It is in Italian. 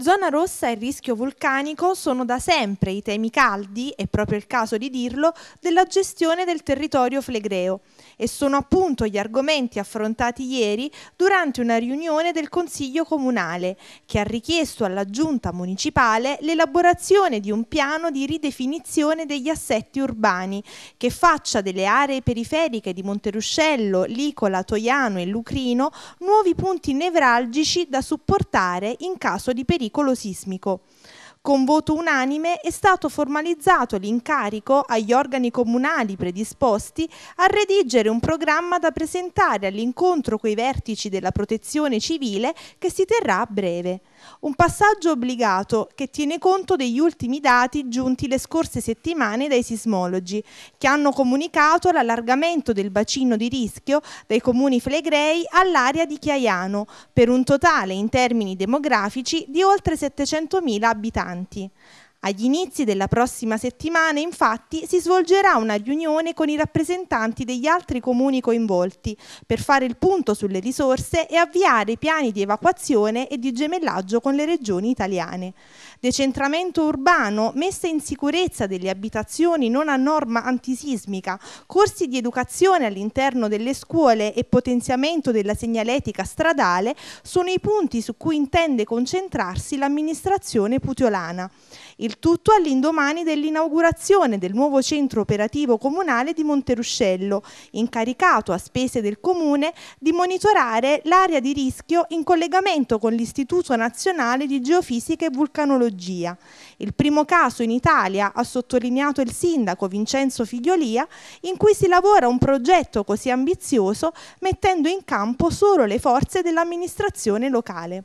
Zona rossa e rischio vulcanico sono da sempre i temi caldi, è proprio il caso di dirlo, della gestione del territorio flegreo e sono appunto gli argomenti affrontati ieri durante una riunione del Consiglio Comunale che ha richiesto alla Giunta Municipale l'elaborazione di un piano di ridefinizione degli assetti urbani che faccia delle aree periferiche di Monteruscello, Licola, Toiano e Lucrino nuovi punti nevralgici da supportare in caso di pericolo pericolo sismico. Con voto unanime è stato formalizzato l'incarico agli organi comunali predisposti a redigere un programma da presentare all'incontro coi vertici della protezione civile che si terrà a breve. Un passaggio obbligato che tiene conto degli ultimi dati giunti le scorse settimane dai sismologi, che hanno comunicato l'allargamento del bacino di rischio dai comuni flegrei all'area di Chiaiano, per un totale in termini demografici di oltre 700.000 abitanti. Agli inizi della prossima settimana, infatti, si svolgerà una riunione con i rappresentanti degli altri comuni coinvolti per fare il punto sulle risorse e avviare piani di evacuazione e di gemellaggio con le regioni italiane. Decentramento urbano, messa in sicurezza delle abitazioni non a norma antisismica, corsi di educazione all'interno delle scuole e potenziamento della segnaletica stradale sono i punti su cui intende concentrarsi l'amministrazione putiolana. Il il tutto all'indomani dell'inaugurazione del nuovo centro operativo comunale di Monteruscello, incaricato a spese del Comune di monitorare l'area di rischio in collegamento con l'Istituto Nazionale di Geofisica e Vulcanologia. Il primo caso in Italia, ha sottolineato il sindaco Vincenzo Figliolia, in cui si lavora un progetto così ambizioso mettendo in campo solo le forze dell'amministrazione locale.